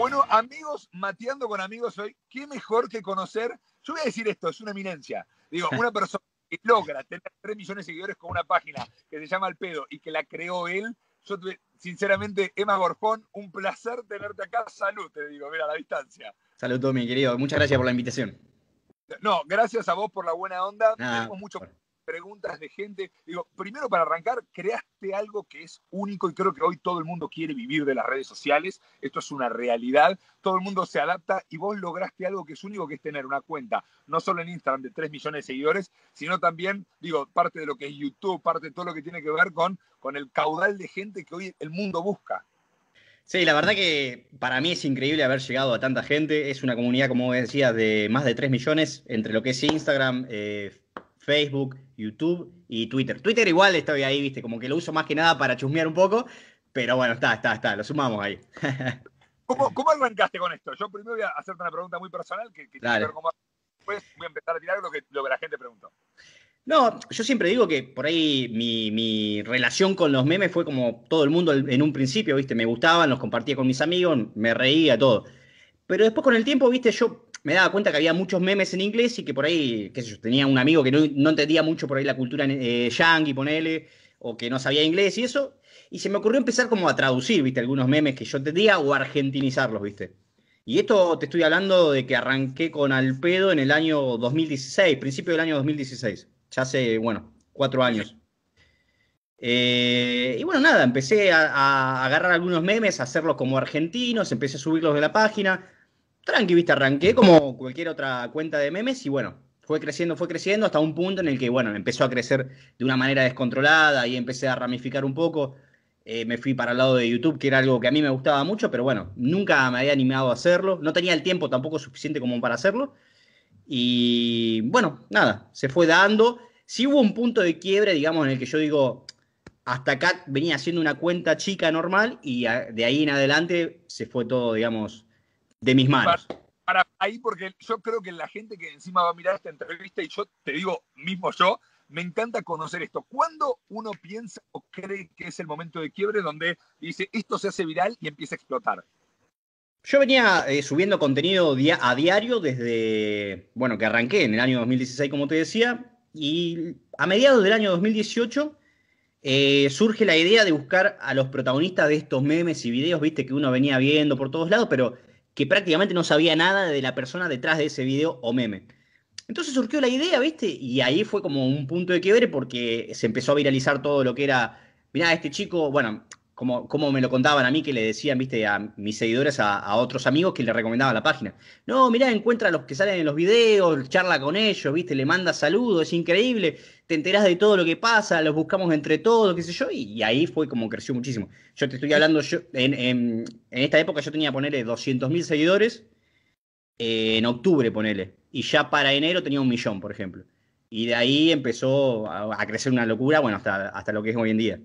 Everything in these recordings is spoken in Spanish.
Bueno, amigos, mateando con amigos hoy, qué mejor que conocer. Yo voy a decir esto, es una eminencia. Digo, una persona que logra tener 3 millones de seguidores con una página que se llama El Pedo y que la creó él. Yo, sinceramente, Emma Gorjón, un placer tenerte acá. Salud, te digo, mira, a la distancia. Salud, mi querido. Muchas gracias por la invitación. No, gracias a vos por la buena onda. Tenemos mucho por preguntas de gente. Digo, primero para arrancar, creaste algo que es único y creo que hoy todo el mundo quiere vivir de las redes sociales. Esto es una realidad. Todo el mundo se adapta y vos lograste algo que es único, que es tener una cuenta, no solo en Instagram de 3 millones de seguidores, sino también, digo, parte de lo que es YouTube, parte de todo lo que tiene que ver con, con el caudal de gente que hoy el mundo busca. Sí, la verdad que para mí es increíble haber llegado a tanta gente. Es una comunidad, como decías, de más de 3 millones entre lo que es Instagram, eh, Facebook, YouTube y Twitter. Twitter igual estoy ahí, viste, como que lo uso más que nada para chusmear un poco, pero bueno, está, está, está, lo sumamos ahí. ¿Cómo, arrancaste con esto? Yo primero voy a hacerte una pregunta muy personal que, Después voy a empezar a tirar lo que, la gente preguntó. No, yo siempre digo que por ahí mi, mi, relación con los memes fue como todo el mundo en un principio, ¿viste? Me gustaban, los compartía con mis amigos, me reía, todo. Pero después con el tiempo, ¿viste? Yo me daba cuenta que había muchos memes en inglés y que por ahí, qué sé yo, tenía un amigo que no, entendía mucho por ahí la cultura eh, yang y ponele, o que no sabía inglés y eso. Y se me ocurrió empezar como a traducir, viste, algunos memes que yo entendía o argentinizarlos, viste. Y esto te estoy hablando de que arranqué con Alpedo en el año 2016, principio del año 2016. Ya hace, bueno, cuatro años. Eh, y bueno, nada, empecé a, a agarrar algunos memes, a hacerlos como argentinos, empecé a subirlos de la página tranqui, arranqué como cualquier otra cuenta de memes y bueno, fue creciendo, fue creciendo hasta un punto en el que, bueno, empezó a crecer de una manera descontrolada y empecé a ramificar un poco. Eh, me fui para el lado de YouTube, que era algo que a mí me gustaba mucho, pero bueno, nunca me había animado a hacerlo. No tenía el tiempo tampoco suficiente como para hacerlo. Y bueno, nada, se fue dando. Sí hubo un punto de quiebre, digamos, en el que yo digo, hasta acá venía haciendo una cuenta chica normal y de ahí en adelante se fue todo, digamos, de mis manos. Para, ahí, porque yo creo que la gente que encima va a mirar esta entrevista, y yo te digo, mismo yo, me encanta conocer esto. ¿Cuándo uno piensa o cree que es el momento de quiebre donde dice esto se hace viral y empieza a explotar? Yo venía eh, subiendo contenido a diario desde, bueno, que arranqué en el año 2016, como te decía, y a mediados del año 2018 eh, surge la idea de buscar a los protagonistas de estos memes y videos, viste, que uno venía viendo por todos lados, pero que prácticamente no sabía nada de la persona detrás de ese video o meme. Entonces surgió la idea, ¿viste? Y ahí fue como un punto de quiebre porque se empezó a viralizar todo lo que era, mirá, este chico, bueno, como, me lo contaban a mí, que le decían, viste, a mis seguidores, a, otros amigos que le recomendaban la página. No, mirá, encuentra a los que salen en los videos, charla con ellos, viste, le manda saludos, es increíble, te enterás de todo lo que pasa, los buscamos entre todos, qué sé yo, y, ahí fue como creció muchísimo. Yo te estoy hablando, en, esta época yo tenía, ponerle 200.000 seguidores, eh, en octubre, ponele, y ya para enero tenía un millón, por ejemplo. Y de ahí empezó a, a crecer una locura, bueno, hasta, hasta lo que es hoy en día.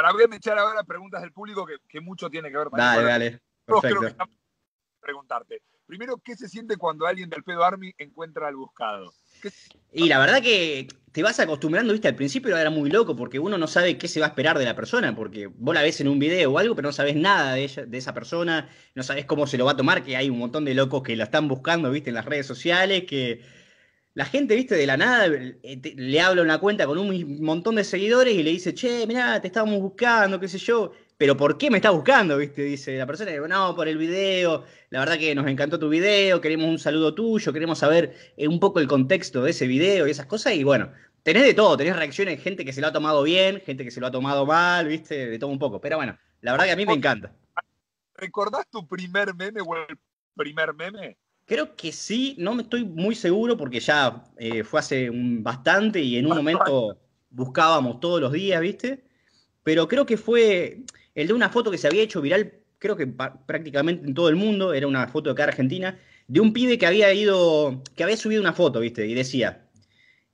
para a echar ahora preguntas del público, que, mucho tiene que ver con Dale, dale. preguntarte. Primero, ¿qué se siente cuando alguien del pedo Army encuentra al buscado? Y la verdad que te vas acostumbrando, viste, al principio era muy loco porque uno no sabe qué se va a esperar de la persona, porque vos la ves en un video o algo, pero no sabes nada de, ella, de esa persona, no sabes cómo se lo va a tomar, que hay un montón de locos que la están buscando, viste, en las redes sociales, que la gente, viste, de la nada eh, le habla una cuenta con un montón de seguidores y le dice, che, mirá, te estábamos buscando, qué sé yo, pero ¿por qué me estás buscando? Viste, dice la persona, no, por el video, la verdad que nos encantó tu video, queremos un saludo tuyo, queremos saber eh, un poco el contexto de ese video y esas cosas, y bueno, tenés de todo, tenés reacciones gente que se lo ha tomado bien, gente que se lo ha tomado mal, viste, de todo un poco, pero bueno, la verdad que a mí me encanta. ¿Recordás tu primer meme o el primer meme? Creo que sí, no me estoy muy seguro porque ya eh, fue hace bastante y en un momento buscábamos todos los días, ¿viste? Pero creo que fue el de una foto que se había hecho viral, creo que prácticamente en todo el mundo, era una foto de acá Argentina, de un pibe que había ido, que había subido una foto, ¿viste? Y decía,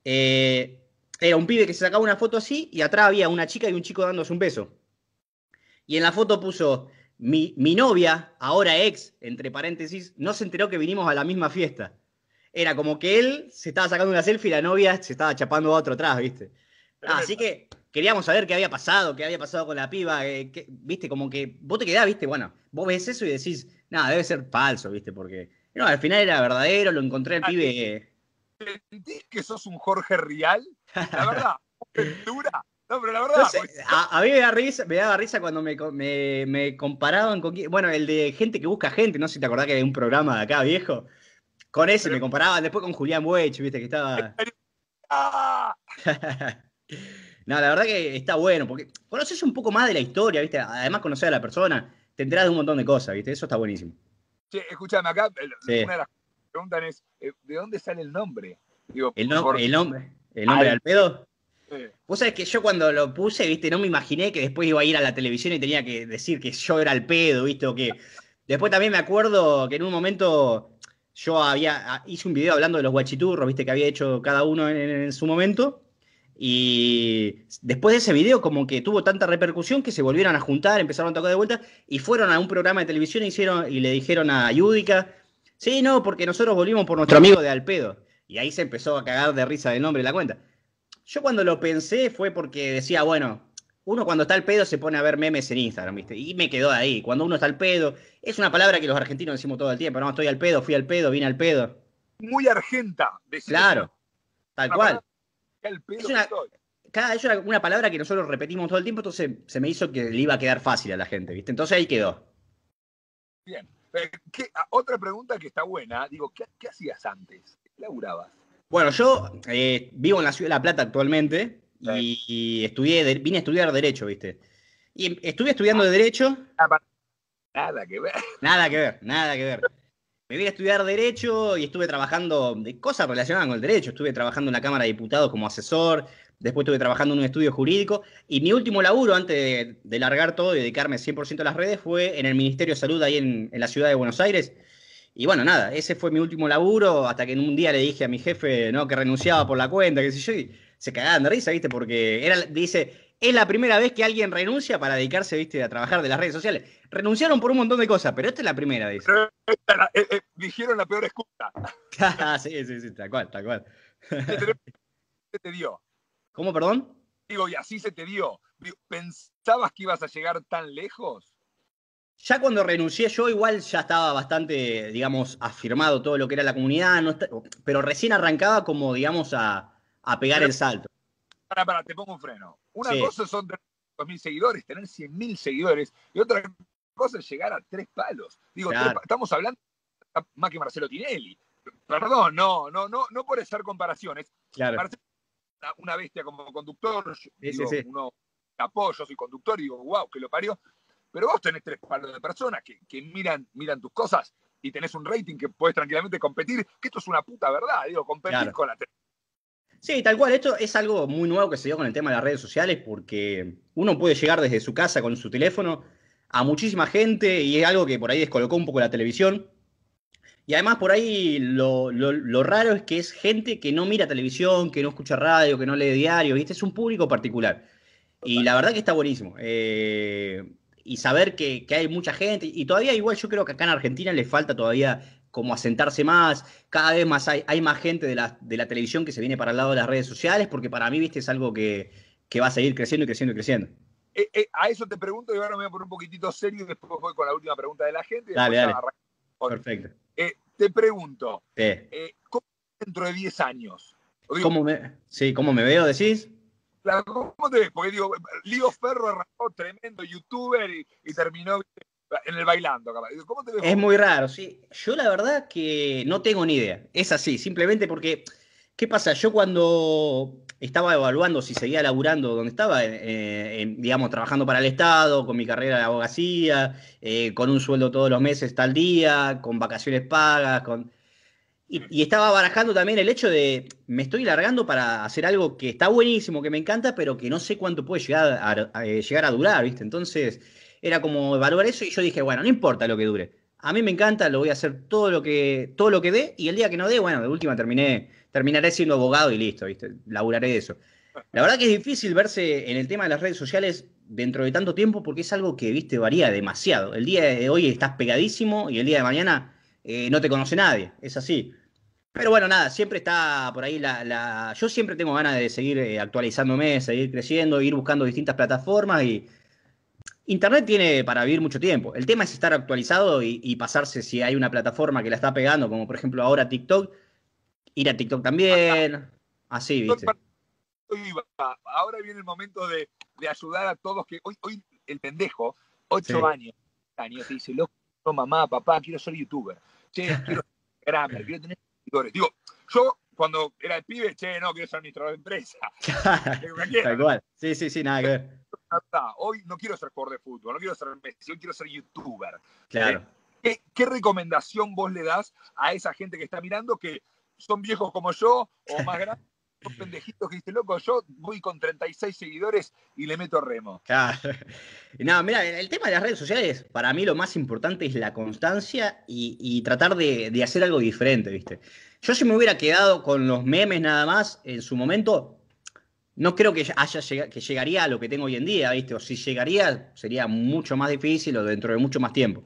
eh, era un pibe que se sacaba una foto así y atrás había una chica y un chico dándose un beso. Y en la foto puso, mi, novia, ahora ex, entre paréntesis, no se enteró que vinimos a la misma fiesta. Era como que él se estaba sacando una selfie y la novia se estaba chapando a otro atrás, ¿viste? Ah, así que queríamos saber qué había pasado, qué había pasado con la piba, eh, ¿viste? Como que vos te quedás, ¿viste? Bueno, vos ves eso y decís, nada, debe ser falso, ¿viste? Porque, no, al final era verdadero, lo encontré el ah, pibe. ¿Sentís que sos un Jorge Rial? La verdad, dura. No, pero la verdad. Pues. a, mí me, risa, me daba risa cuando me, comparaban con. Bueno, el de gente que busca gente, no sé si te acordás que hay un programa de acá, viejo. Con ese me comparaban, después con Julián Buech, viste, que estaba. Ah. no, la verdad que está bueno, porque conoces un poco más de la historia, viste. Además, conocer a la persona, te enterás de un montón de cosas, viste. Eso está buenísimo. Che, escúchame acá, una de las preguntas es: eh, ¿de dónde sale el nombre? el, el nombre. ¿El nombre pedo? Vos sabés que yo cuando lo puse, viste, no me imaginé que después iba a ir a la televisión y tenía que decir que yo era el pedo, viste, que. Después también me acuerdo que en un momento yo había. Ah, hice un video hablando de los guachiturros, viste, que había hecho cada uno en, su momento. Y después de ese video, como que tuvo tanta repercusión que se volvieron a juntar, empezaron a tocar de vuelta y fueron a un programa de televisión hicieron, y le dijeron a Yudica: Sí, no, porque nosotros volvimos por nuestro amigo de Alpedo. Y ahí se empezó a cagar de risa del nombre de la cuenta. Yo cuando lo pensé fue porque decía, bueno, uno cuando está al pedo se pone a ver memes en Instagram, ¿viste? Y me quedó ahí. Cuando uno está al pedo, es una palabra que los argentinos decimos todo el tiempo, no, estoy al pedo, fui al pedo, vine al pedo. Muy argenta, decir Claro, tal cual. pedo es, una, una, palabra que nosotros repetimos todo el tiempo, entonces se me hizo que le iba a quedar fácil a la gente, ¿viste? Entonces ahí quedó. Bien. Eh, ah, otra pregunta que está buena, digo, ¿qué, qué hacías antes? ¿Qué laburabas? Bueno, yo eh, vivo en la ciudad de La Plata actualmente y, estudié, vine a estudiar Derecho, ¿viste? Y em, estuve estudiando Derecho. Ah, nada que ver. Nada que ver, nada que ver. Me vine a estudiar Derecho y estuve trabajando de cosas relacionadas con el Derecho. Estuve trabajando en la Cámara de Diputados como asesor, después estuve trabajando en un estudio jurídico y mi último laburo antes de, largar todo y dedicarme 100% a las redes fue en el Ministerio de Salud ahí en la ciudad de Buenos Aires y bueno, nada, ese fue mi último laburo hasta que en un día le dije a mi jefe, ¿no? Que renunciaba por la cuenta, que sé yo, se cagaban de risa, ¿viste? Porque era, dice, es la primera vez que alguien renuncia para dedicarse, ¿viste? A trabajar de las redes sociales. Renunciaron por un montón de cosas, pero esta es la primera, dice. Eh, eh, dijeron la peor excusa. Ah, sí, sí, sí, tal cual, tal cual. se te dio. ¿Cómo, perdón? Digo, y así se te dio. ¿Pensabas que ibas a llegar tan lejos? Ya cuando renuncié yo igual ya estaba bastante, digamos, afirmado todo lo que era la comunidad, no pero recién arrancaba como, digamos, a, a pegar el salto. Para, para, te pongo un freno. Una cosa son tener 2.000 seguidores, tener 100.000 seguidores, y otra cosa es llegar a tres palos. Digo, estamos hablando más que Marcelo Tinelli. Perdón, no, no, no, no por hacer comparaciones. Claro. Marcelo, una bestia como conductor, sí, digo, uno apoyo, soy conductor, y digo, wow, que lo parió. Pero vos tenés tres palos de personas que, miran, miran tus cosas y tenés un rating que puedes tranquilamente competir, que esto es una puta verdad, digo, competir con la Sí, tal cual, esto es algo muy nuevo que se dio con el tema de las redes sociales porque uno puede llegar desde su casa con su teléfono a muchísima gente y es algo que por ahí descolocó un poco la televisión. Y además por ahí lo, raro es que es gente que no mira televisión, que no escucha radio, que no lee diario, ¿viste? Es un público particular. Y la verdad que está buenísimo. Eh, y saber que, hay mucha gente, y todavía igual yo creo que acá en Argentina le falta todavía como asentarse más, cada vez más hay, más gente de la, de la televisión que se viene para el lado de las redes sociales, porque para mí, viste, es algo que, va a seguir creciendo y creciendo y creciendo. Eh, eh, a eso te pregunto y ahora me voy a poner un poquitito serio y después voy con la última pregunta de la gente. dale, dale. Perfecto. Eh, te pregunto, ¿cómo dentro de 10 años? sí, ¿cómo me veo, decís? ¿Cómo te ves? Porque digo, Lío Ferro arrancó tremendo youtuber y, terminó en el bailando. Es muy raro, sí. Yo la verdad que no tengo ni idea. Es así, simplemente porque, ¿qué pasa? Yo cuando estaba evaluando si seguía laburando donde estaba, eh, eh, digamos, trabajando para el Estado, con mi carrera de abogacía, eh, con un sueldo todos los meses tal día, con vacaciones pagas, con y, estaba barajando también el hecho de, me estoy largando para hacer algo que está buenísimo, que me encanta, pero que no sé cuánto puede llegar a, eh, llegar a durar, ¿viste? Entonces era como evaluar eso y yo dije, bueno, no importa lo que dure. A mí me encanta, lo voy a hacer todo lo que, todo lo que dé y el día que no dé, bueno, de última terminé, terminaré siendo abogado y listo, ¿viste? Laburaré de eso. La verdad que es difícil verse en el tema de las redes sociales dentro de tanto tiempo porque es algo que, viste, varía demasiado. El día de hoy estás pegadísimo y el día de mañana eh, no te conoce nadie, es así. Pero bueno, nada, siempre está por ahí la... Yo siempre tengo ganas de seguir eh, actualizándome, seguir creciendo, ir buscando distintas plataformas y... Internet tiene para vivir mucho tiempo. El tema es estar actualizado y, pasarse si hay una plataforma que la está pegando, como por ejemplo ahora TikTok, ir a TikTok también. Así, viste. Ahora viene el momento de, ayudar a todos que. Hoy, hoy el pendejo, ocho años, años, dice, loco, mamá, papá, quiero ser youtuber che, quiero grande, quiero tener seguidores. Digo, yo cuando era el pibe, che, no, quiero ser administrador de empresa. Tal cual. Sí, sí, sí, nada que ver. Hoy no quiero ser jugador de fútbol, no quiero ser Messi, quiero ser youtuber. Claro. Eh, ¿Qué recomendación vos le das a esa gente que está mirando que son viejos como yo o más grandes los pendejitos que dice, loco, yo voy con 36 seguidores y le meto remo. No, mira, el tema de las redes sociales, para mí lo más importante es la constancia y, tratar de, hacer algo diferente, ¿viste? Yo si me hubiera quedado con los memes nada más en su momento, no creo que haya que llegaría a lo que tengo hoy en día, ¿viste? O si llegaría, sería mucho más difícil o dentro de mucho más tiempo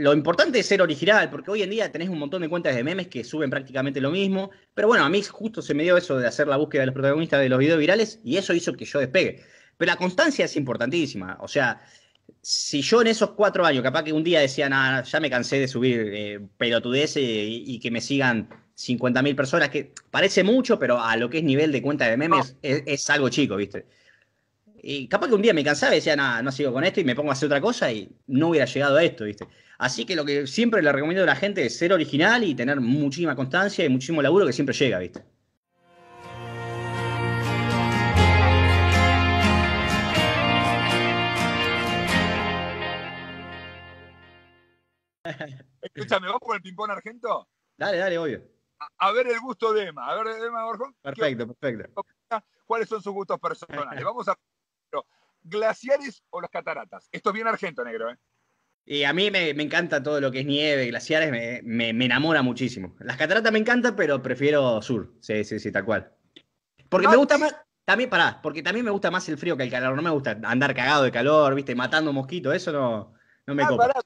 lo importante es ser original, porque hoy en día tenés un montón de cuentas de memes que suben prácticamente lo mismo. Pero bueno, a mí justo se me dio eso de hacer la búsqueda de los protagonistas de los videos virales y eso hizo que yo despegue. Pero la constancia es importantísima. O sea, si yo en esos cuatro años, capaz que un día decía, nada, ya me cansé de subir eh, y, y, que me sigan 50.000 personas, que parece mucho, pero a lo que es nivel de cuenta de memes es, algo chico, ¿viste? Y capaz que un día me cansaba y decía, nada, no sigo con esto y me pongo a hacer otra cosa y no hubiera llegado a esto, ¿viste? Así que lo que siempre le recomiendo a la gente es ser original y tener muchísima constancia y muchísimo laburo que siempre llega, ¿viste? Escúchame, ¿vos por el ping-pong argento? Dale, dale, obvio. A, ver el gusto de Emma, a ver de Emma Borjón. Perfecto, perfecto. ¿Cuáles son sus gustos personales? Vamos a glaciares o las cataratas. Esto es bien argento, negro, ¿eh? Y a mí me, encanta todo lo que es nieve, glaciares, me, me, enamora muchísimo. Las cataratas me encantan, pero prefiero sur. Sí, sí, sí, tal cual. Porque me gusta más. También, pará, porque también me gusta más el frío que el calor. No me gusta andar cagado de calor, viste, matando mosquitos. Eso no, no me ah,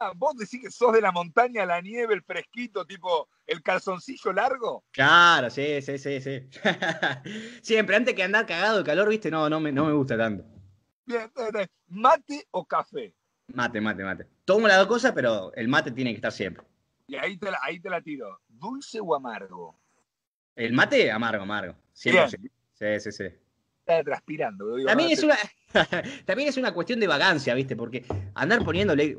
Ah, vos decís que sos de la montaña, la nieve, el fresquito, tipo el calzoncillo largo. Claro, sí, sí, sí, sí. Siempre, antes que andar cagado de calor, viste, no, no me, no me gusta tanto. ¿Mate o café? Mate, mate, mate. Tomo las dos cosas, pero el mate tiene que estar siempre. Y ahí te la, tiro. ¿Dulce o amargo? El mate, amargo, amargo. Siempre. Sí, sí, sí. Está transpirando. también, es una, también es una cuestión de vagancia, ¿viste? Porque andar poniéndole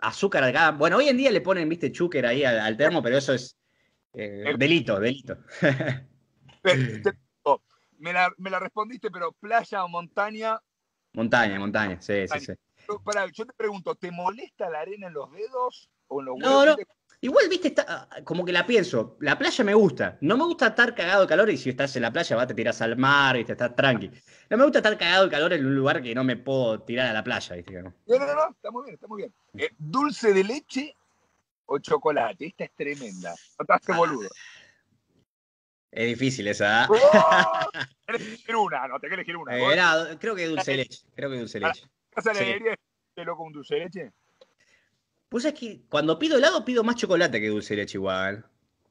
azúcar de caña. Bueno, hoy en día le ponen, viste, chúquer ahí al, termo, pero eso es eh, eh, delito, delito. me, la, respondiste, pero playa o montaña. Montaña, montaña, sí, sí, sí. Pará, yo te pregunto, ¿te molesta la arena en los dedos o en los huevos? No, no. Igual, viste, ah, como que la pienso. La playa me gusta. No me gusta estar cagado de calor y si estás en la playa, va, te tiras al mar, y te estás tranqui. No me gusta estar cagado de calor en un lugar que no me puedo tirar a la playa, viste. No, no, no, no está muy bien, está muy bien. Eh, dulce de leche o chocolate. Esta es tremenda. No te haces boludo. Es difícil esa. ¿ah? ¡Oh! Tienes que elegir una, no, tenés que elegir una. Eh, creo que dulce de leche. Creo que dulce de leche. ¿Qué a la alegría loco un dulce de leche? Pues es que cuando pido helado pido más chocolate que dulce de leche igual.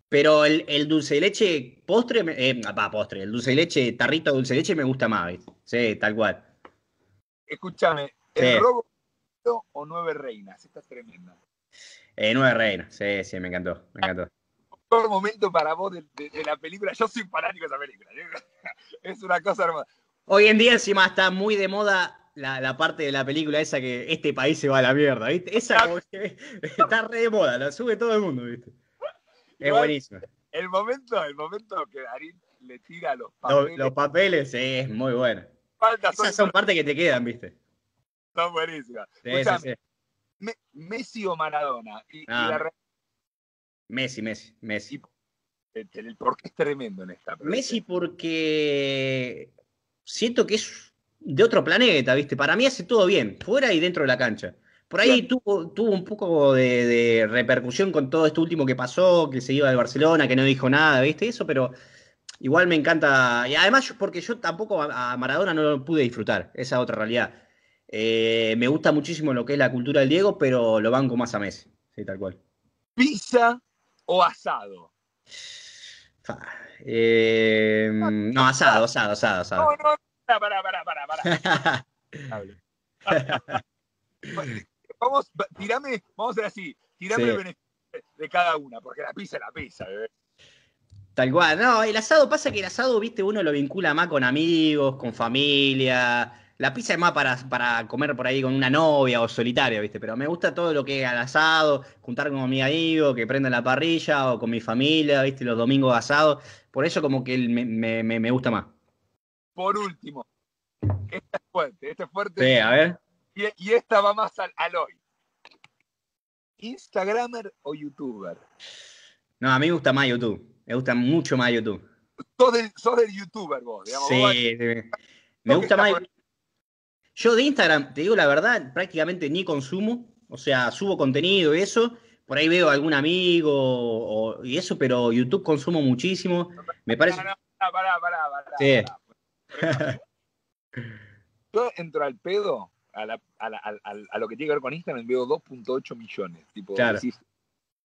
Pero el, dulce de leche postre, eh, postre, el dulce de leche, tarrito de dulce de leche me gusta más, Sí, tal cual. Escúchame, ¿el robo o nueve reinas? Esta es tremenda. Eh, nueve reinas, sí, sí, me encantó, me encantó. Mejor momento para vos de, de, la película, yo soy fanático de esa película. ¿eh? Es una cosa hermosa. Hoy en día encima está muy de moda la, la, parte de la película esa que este país se va a la mierda, ¿viste? Esa está re de moda, la sube todo el mundo, ¿viste? Es buenísima. El momento, el momento que Darín le tira los papeles. Los, papeles, sí, es muy bueno. Esas son, partes que te quedan, ¿viste? Son buenísimas. Messi o Maradona. Messi, Messi, Messi. el, porqué es tremendo en esta. Messi porque siento que es de otro planeta, ¿viste? Para mí hace todo bien, fuera y dentro de la cancha. Por ahí tuvo, un poco de, repercusión con todo esto último que pasó, que se iba de Barcelona, que no dijo nada, ¿viste? Eso, pero igual me encanta. Y además, porque yo tampoco a, Maradona no lo pude disfrutar, esa otra realidad. Eh, me gusta muchísimo lo que es la cultura del Diego, pero lo banco más a Messi, sí, tal cual. ¿Pizza o asado? Eh, no, asado, asado, asado, asado para, para, para, para, vamos, tirame, vamos a hacer así, tirame el beneficio de cada una, porque la pizza es la pizza, Tal cual, no, el asado pasa que el asado, viste, uno lo vincula más con amigos, con familia. La pizza es más para, para comer por ahí con una novia o solitaria, viste, pero me gusta todo lo que es el asado, juntar con mi amigo, que prenda la parrilla o con mi familia, viste, los domingos asados. Por eso como que me, me gusta más. Por último, esta es fuerte, esta es fuerte. Sí, a ver. Y, esta va más al, hoy. ¿Instagramer o YouTuber? No, a mí me gusta más YouTube. Me gusta mucho más YouTube. Sos del, YouTuber vos, digamos. Sí, Me gusta más. Yo de Instagram, te digo la verdad, prácticamente ni consumo. O sea, subo contenido y eso por ahí veo algún amigo y eso, pero YouTube consumo muchísimo. Me parece. pará, pará, sí. Yo entro al pedo, a, lo que tiene que ver con Instagram, veo 2.8 millones.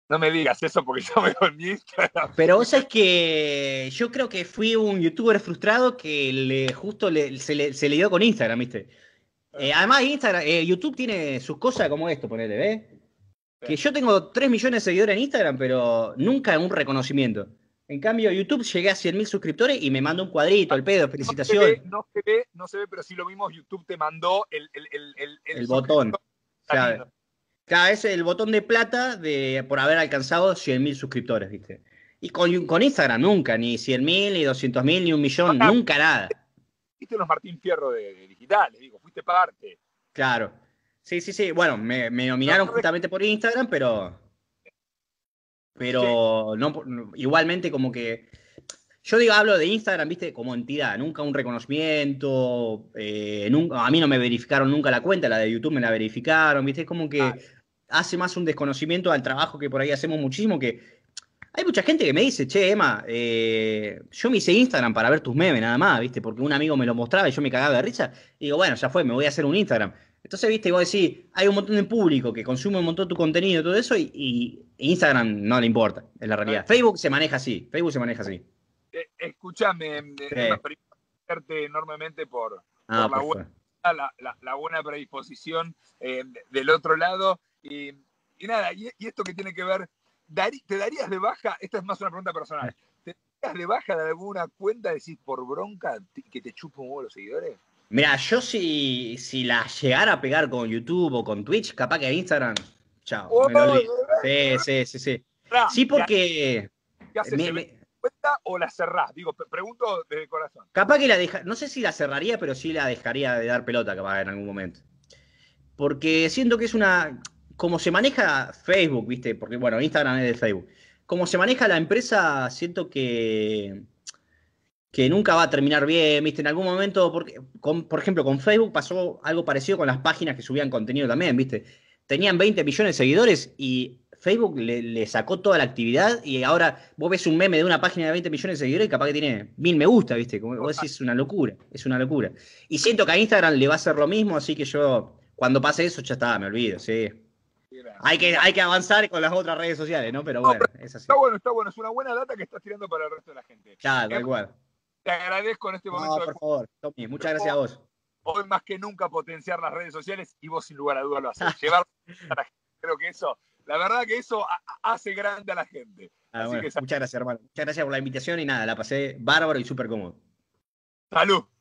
no me digas eso porque yo me con Instagram. Pero vos sabés que yo creo que fui un youtuber frustrado que le, justo se, le, dio con Instagram, ¿viste? Eh, ah. además, Instagram, eh, YouTube tiene sus cosas como esto, ponele, ¿ves? Que yo tengo 3 millones de seguidores en Instagram, pero nunca un reconocimiento. En cambio, YouTube llegué a 100.000 suscriptores y me mandó un cuadrito, el ah, pedo, felicitaciones. No se ve, no se ve, pero si lo vimos, YouTube te mandó el, el, el, botón. Claro, es el botón de plata de por haber alcanzado 100.000 suscriptores, ¿viste? Y con, Instagram nunca, ni 100.000, ni 200.000, ni un millón, ah, nunca nada. Viste los Martín Fierro de, digital, les digo, fuiste parte. Claro. Sí, sí, sí. Bueno, me, nominaron justamente por Instagram, pero pero igualmente como que... Yo digo, hablo de Instagram, viste, como entidad, nunca un reconocimiento, eh, nunca, a mí no me verificaron nunca la cuenta, la de YouTube me la verificaron, viste, es como que hace más un desconocimiento al trabajo que por ahí hacemos muchísimo, que hay mucha gente que me dice, che, Emma, eh, yo me hice Instagram para ver tus memes nada más, viste, porque un amigo me lo mostraba y yo me cagaba de risa, y digo, bueno, ya fue, me voy a hacer un Instagram. Entonces, viste, y vos decís, hay un montón de público que consume un montón de tu contenido, todo eso, y Instagram no le importa, es la realidad. Ah. Facebook se maneja así, Facebook se maneja así. Eh, escúchame, em, eh, agradecerte enormemente por, ah, pues, la, buena, predisposición em, del otro lado. Y, nada, y, esto que tiene que ver, ¿te darías de baja? Esta es más una pregunta personal. ¿Te darías de baja de alguna cuenta, decís, por bronca, que te chupo un huevo los seguidores? Mira, yo si, si la llegara a pegar con YouTube o con Twitch, capaz que Instagram Oh, sí, sí, sí, sí. Sí, porque. ¿Qué haces? Cuenta, o la cerrás? Digo, pregunto desde corazón. Capaz que la deja, no sé si la cerraría, pero sí la dejaría de dar pelota capaz en algún momento. Porque siento que es una. Como se maneja Facebook, ¿viste? Porque, bueno, Instagram es de Facebook. Como se maneja la empresa, siento que. que nunca va a terminar bien, ¿viste? En algún momento, porque, por ejemplo, con Facebook pasó algo parecido con las páginas que subían contenido también, ¿viste? tenían 20 millones de seguidores y Facebook le, sacó toda la actividad y ahora vos ves un meme de una página de 20 millones de seguidores y capaz que tiene mil me gusta, ¿viste? Como vos decís, es una locura, es una locura. Y siento que a Instagram le va a hacer lo mismo, así que yo, cuando pase eso, ya está, me olvido, sí. Hay que, hay que avanzar con las otras redes sociales, ¿no? Pero bueno, es así. Está bueno, está bueno, es una buena data que estás tirando para el resto de la gente. Claro, eh, tal Te agradezco en este momento. por favor, Tommy, muchas gracias a vos hoy más que nunca potenciar las redes sociales y vos sin lugar a duda lo haces. Ah. Llevar la creo que eso, la verdad que eso hace grande a la gente. Ah, muchas gracias, hermano. Muchas gracias por la invitación y nada, la pasé bárbaro y súper cómodo. Salud.